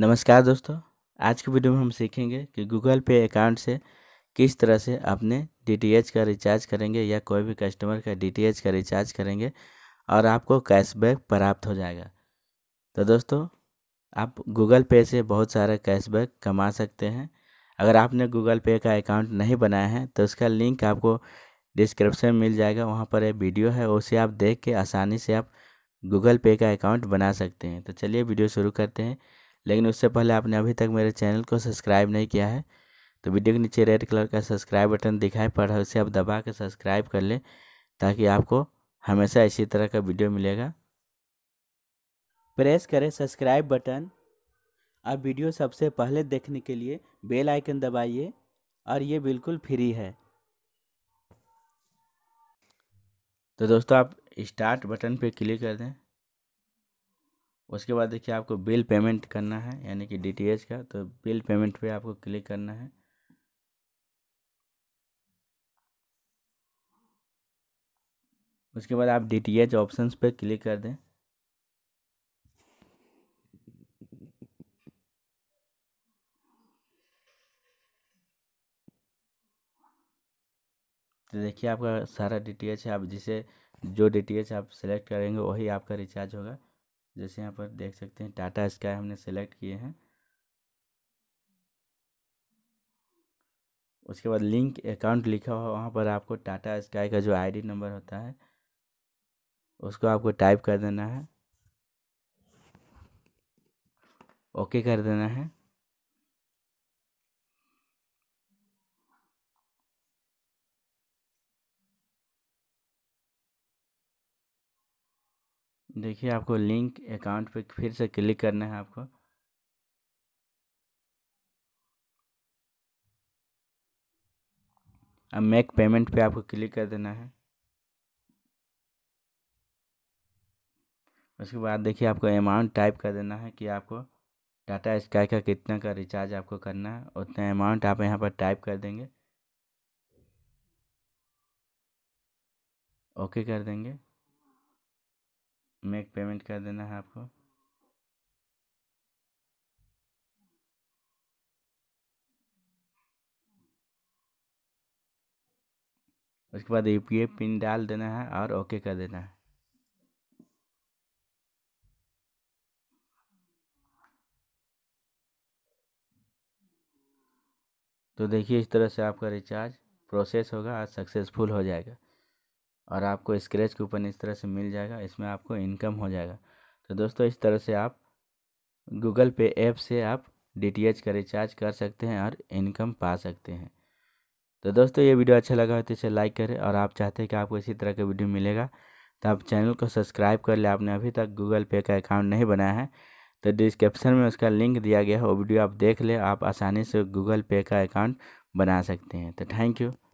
नमस्कार दोस्तों आज की वीडियो में हम सीखेंगे कि गूगल पे अकाउंट से किस तरह से अपने डीटीएच का रिचार्ज करेंगे या कोई भी कस्टमर का डीटीएच का रिचार्ज करेंगे और आपको कैशबैक प्राप्त हो जाएगा तो दोस्तों आप गूगल पे से बहुत सारा कैशबैक कमा सकते हैं अगर आपने गूगल पे का अकाउंट नहीं बनाया है तो उसका लिंक आपको डिस्क्रिप्शन मिल जाएगा वहाँ पर एक वीडियो है उसे आप देख के आसानी से आप गूगल पे का अकाउंट बना सकते हैं तो चलिए वीडियो शुरू करते हैं लेकिन उससे पहले आपने अभी तक मेरे चैनल को सब्सक्राइब नहीं किया है तो वीडियो के नीचे रेड कलर का सब्सक्राइब बटन दिखाई पड़ रहा है उसे आप दबा के सब्सक्राइब कर लें ताकि आपको हमेशा इसी तरह का वीडियो मिलेगा प्रेस करें सब्सक्राइब बटन अब वीडियो सबसे पहले देखने के लिए बेल आइकन दबाइए और ये बिल्कुल फ्री है तो दोस्तों आप स्टार्ट बटन पे क्लिक कर दें उसके बाद देखिए आपको बिल पेमेंट करना है यानी कि डी का तो बिल पेमेंट पे आपको क्लिक करना है उसके बाद आप डी टी एच ऑप्शंस पर क्लिक कर दें तो देखिए आपका सारा डी है आप जिसे जो डी आप सेलेक्ट करेंगे वही आपका रिचार्ज होगा जैसे यहाँ पर देख सकते हैं टाटा स्काई हमने सेलेक्ट किए हैं उसके बाद लिंक अकाउंट लिखा हुआ वहाँ पर आपको टाटा स्काई का जो आईडी नंबर होता है उसको आपको टाइप कर देना है ओके कर देना है देखिए आपको लिंक अकाउंट पे फिर से क्लिक करना है आपको अब मेक पेमेंट पे आपको क्लिक कर देना है उसके बाद देखिए आपको अमाउंट टाइप कर देना है कि आपको टाटा स्काई का कितना का रिचार्ज आपको करना है उतना अमाउंट आप यहाँ पर टाइप कर देंगे ओके कर देंगे मेक पेमेंट कर देना है आपको उसके बाद यू पिन डाल देना है और ओके कर देना है तो देखिए इस तरह से आपका रिचार्ज प्रोसेस होगा और सक्सेसफुल हो जाएगा और आपको स्क्रैच कूपन इस तरह से मिल जाएगा इसमें आपको इनकम हो जाएगा तो दोस्तों इस तरह से आप गूगल पे ऐप से आप डी का रिचार्ज कर सकते हैं और इनकम पा सकते हैं तो दोस्तों ये वीडियो अच्छा लगा हो तो इसे लाइक करें और आप चाहते हैं कि आपको इसी तरह का वीडियो मिलेगा तो आप चैनल को सब्सक्राइब कर लें आपने अभी तक गूगल पे का अकाउंट नहीं बनाया है तो डिस्क्रिप्शन में उसका लिंक दिया गया है वो वीडियो आप देख लें आप आसानी से गूगल पे का अकाउंट बना सकते हैं तो थैंक यू